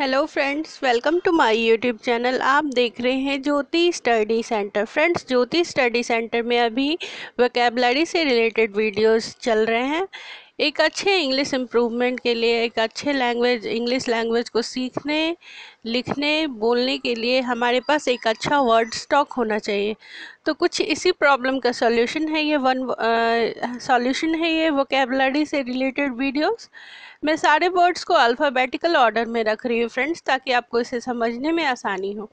hello friends welcome to my YouTube channel आप देख रहे हैं Jyoti study centre friends Jyoti study centre में अभी वैकेबलरी से रिलेटेड वीडियोस चल रहे हैं एक अच्छे इंग्लिश इम्प्रूवमेंट के लिए एक अच्छे लैंग्वेज इंग्लिश लैंग्वेज को सीखने लिखने बोलने के लिए हमारे पास एक अच्छा वर्ड स्टॉक होना चाहिए तो कुछ इसी प्रॉब्लम का सॉल्यूशन है ये वन सॉल्यूशन है ये वोकेबलरी से रिलेटेड वीडियोस मैं सारे वर्ड्स को अल्फ़ाबेटिकल ऑर्डर में रख रही हूँ फ्रेंड्स ताकि आपको इसे समझने में आसानी हो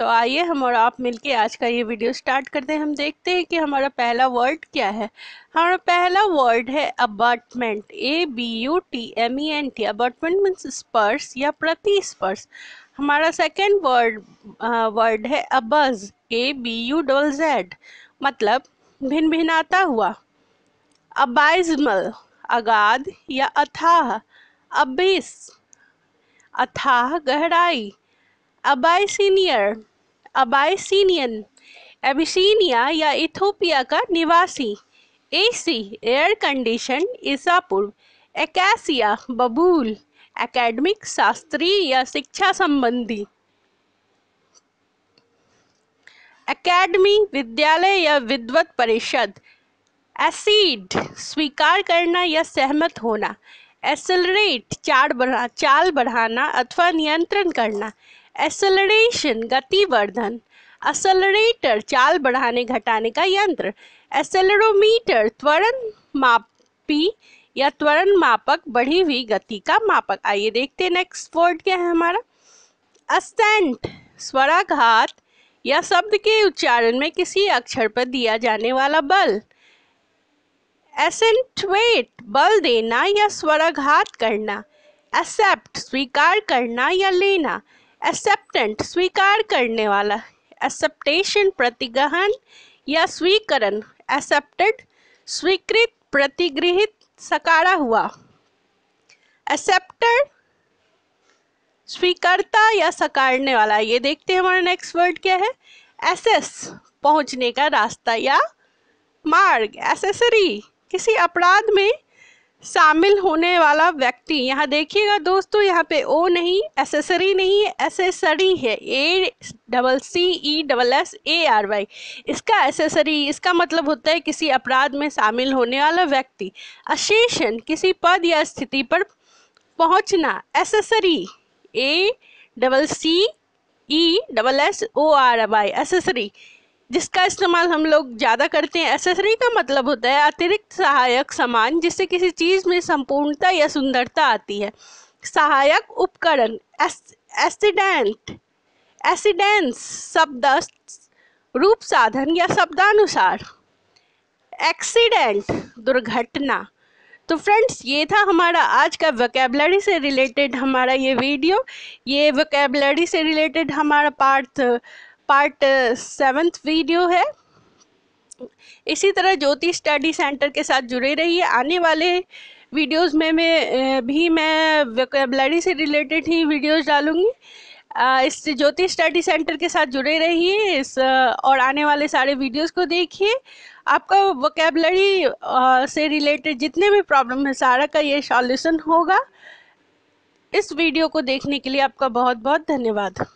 तो आइए हम और आप मिलके आज का ये वीडियो स्टार्ट करते हैं हम देखते हैं कि हमारा पहला वर्ड क्या है हमारा पहला वर्ड है abutment A B U T M E N T abutment means स्पर्श या प्रतिस्पर्श हमारा सेकेंड वर्ड वर्ड है abuzz A B U double Z मतलब भिन्न भिनाता हुआ अबाइजमल अगाध या अथाह अबिस अथाह गहराई अबाइसिनियर अबाइसिनियन एबिसिनिया या इथोपिया का निवासी एसी एयर कंडीशन ईसापुर एकेसिया बबूल एकेडमिक शास्त्री या शिक्षा संबंधी एकेडमी विद्यालय या विद्वत परिषद एसिड स्वीकार करना या सहमत होना एसलरेट चाल बढ़ा चाल बढ़ाना अथवा नियंत्रण करना एसलरेशन गतिवर्धन एसलरेटर चाल बढ़ाने घटाने का यंत्र एसेलरोमीटर त्वरण मापी या त्वरण मापक बढ़ी हुई गति का मापक आइए देखते हैं नेक्स्ट वर्ड क्या है हमारा असेंट स्वराघात या शब्द के उच्चारण में किसी अक्षर पर दिया जाने वाला बल एसेंटवेट बल देना या स्वराघात करना एक्सेप्ट स्वीकार करना या लेना एक्सेप्टेंट स्वीकार करने वाला एक्सेप्टेशन प्रतिग्रहण या स्वीकरण एक्सेप्टेड स्वीकृत प्रतिगृहित सकारा हुआ एक्सेप्टर स्वीकारता या सकारने वाला ये देखते हैं हमारा नेक्स्ट वर्ड क्या है एसेस पहुंचने का रास्ता या मार्ग एसेसरी किसी अपराध में शामिल होने वाला व्यक्ति यहाँ देखिएगा दोस्तों यहाँ पे ओ नहीं एसेसरी नहीं है एसेसरी है A double C E double S A R Y इसका एसेसरी इसका मतलब होता है किसी अपराध में शामिल होने वाला व्यक्ति अशेषण किसी पद या स्थिति पर पहुँचना accessory A double C E double S O R Y accessory जिसका इस्तेमाल हम लोग ज़्यादा करते हैं एसेसरी का मतलब होता है अतिरिक्त सहायक सामान जिससे किसी चीज़ में संपूर्णता या सुंदरता आती है सहायक उपकरण एसिडेंट एसिडेंस शब्द रूप साधन या शब्दानुसार एक्सीडेंट दुर्घटना तो फ्रेंड्स ये था हमारा आज का वोकेबलरी से रिलेटेड हमारा ये वीडियो ये वोकेबलरी से रिलेटेड हमारा पार्ट पार्ट सेवन्थ वीडियो है इसी तरह ज्योति स्टडी सेंटर के साथ जुड़े रहिए आने वाले वीडियोस में मैं uh, भी मैं वेकेबलरी से रिलेटेड ही वीडियोस डालूंगी uh, इस ज्योति स्टडी सेंटर के साथ जुड़े रहिए इस uh, और आने वाले सारे वीडियोस को देखिए आपका वोकेबलरी से रिलेटेड जितने भी प्रॉब्लम है सारा का ये सॉल्यूशन होगा इस वीडियो को देखने के लिए आपका बहुत बहुत धन्यवाद